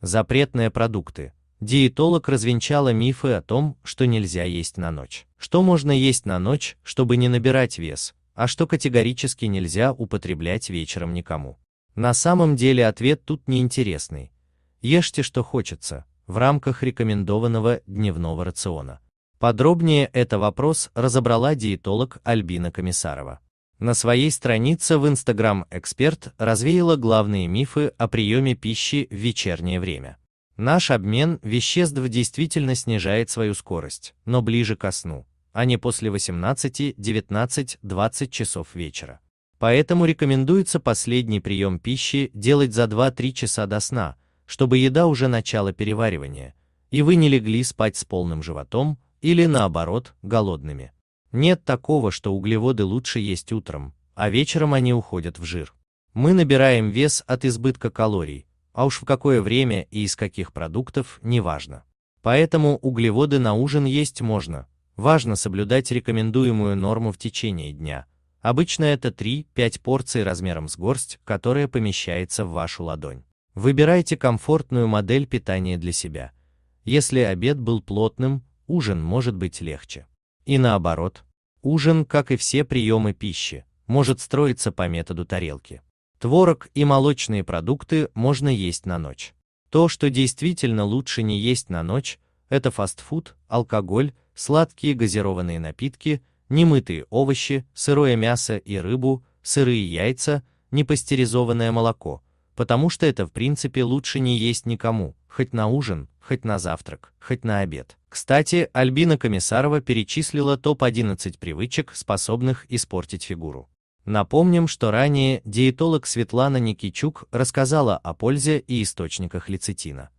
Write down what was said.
Запретные продукты. Диетолог развенчала мифы о том, что нельзя есть на ночь. Что можно есть на ночь, чтобы не набирать вес, а что категорически нельзя употреблять вечером никому. На самом деле ответ тут неинтересный. Ешьте что хочется, в рамках рекомендованного дневного рациона. Подробнее это вопрос разобрала диетолог Альбина Комиссарова. На своей странице в Instagram эксперт развеяла главные мифы о приеме пищи в вечернее время. Наш обмен веществ действительно снижает свою скорость, но ближе ко сну, а не после 18, 19, 20 часов вечера. Поэтому рекомендуется последний прием пищи делать за 2-3 часа до сна, чтобы еда уже начала переваривания, и вы не легли спать с полным животом или наоборот, голодными. Нет такого, что углеводы лучше есть утром, а вечером они уходят в жир. Мы набираем вес от избытка калорий, а уж в какое время и из каких продуктов, неважно. Поэтому углеводы на ужин есть можно. Важно соблюдать рекомендуемую норму в течение дня. Обычно это 3-5 порций размером с горсть, которая помещается в вашу ладонь. Выбирайте комфортную модель питания для себя. Если обед был плотным, ужин может быть легче. И наоборот, ужин, как и все приемы пищи, может строиться по методу тарелки. Творог и молочные продукты можно есть на ночь. То, что действительно лучше не есть на ночь, это фастфуд, алкоголь, сладкие газированные напитки, немытые овощи, сырое мясо и рыбу, сырые яйца, непастеризованное молоко – потому что это в принципе лучше не есть никому, хоть на ужин, хоть на завтрак, хоть на обед. Кстати, Альбина Комиссарова перечислила топ-11 привычек, способных испортить фигуру. Напомним, что ранее диетолог Светлана Никичук рассказала о пользе и источниках лецитина.